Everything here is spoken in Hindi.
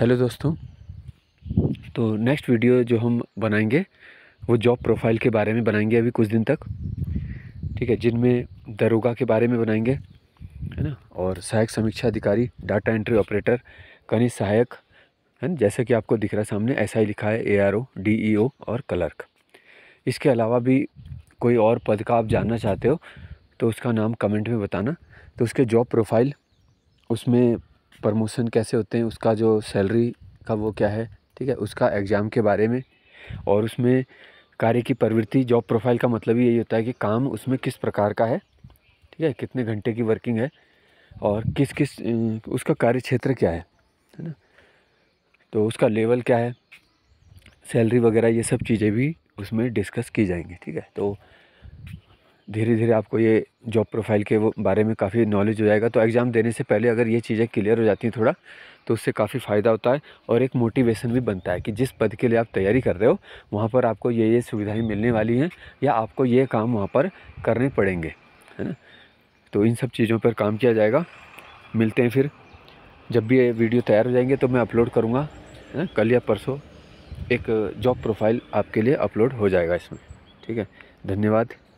हेलो दोस्तों तो नेक्स्ट वीडियो जो हम बनाएंगे वो जॉब प्रोफाइल के बारे में बनाएंगे अभी कुछ दिन तक ठीक है जिनमें दरोगा के बारे में बनाएंगे है ना और सहायक समीक्षा अधिकारी डाटा एंट्री ऑपरेटर कनी सहायक है ना जैसे कि आपको दिख रहा है सामने ऐसा ही लिखा है A R O D E और क्लर्क इसके अलावा भी कोई और पद का आप जानना चाहते हो तो उसका नाम कमेंट में बताना तो उसके जॉब प्रोफाइल उसमें प्रमोशन कैसे होते हैं उसका जो सैलरी का वो क्या है ठीक है उसका एग्ज़ाम के बारे में और उसमें कार्य की प्रवृत्ति जॉब प्रोफाइल का मतलब ही यही होता है कि काम उसमें किस प्रकार का है ठीक है कितने घंटे की वर्किंग है और किस किस उसका कार्य क्षेत्र क्या है है ना तो उसका लेवल क्या है सैलरी वगैरह ये सब चीज़ें भी उसमें डिस्कस की जाएंगी ठीक है तो धीरे धीरे आपको ये जॉब प्रोफाइल के वो बारे में काफ़ी नॉलेज हो जाएगा तो एग्ज़ाम देने से पहले अगर ये चीज़ें क्लियर हो जाती हैं थोड़ा तो उससे काफ़ी फ़ायदा होता है और एक मोटिवेशन भी बनता है कि जिस पद के लिए आप तैयारी कर रहे हो वहाँ पर आपको ये ये सुविधाएँ मिलने वाली हैं या आपको ये काम वहाँ पर करने पड़ेंगे है ना तो इन सब चीज़ों पर काम किया जाएगा मिलते हैं फिर जब भी ये वीडियो तैयार हो जाएंगे तो मैं अपलोड करूँगा कल या परसों एक जॉब प्रोफाइल आपके लिए अपलोड हो जाएगा इसमें ठीक है धन्यवाद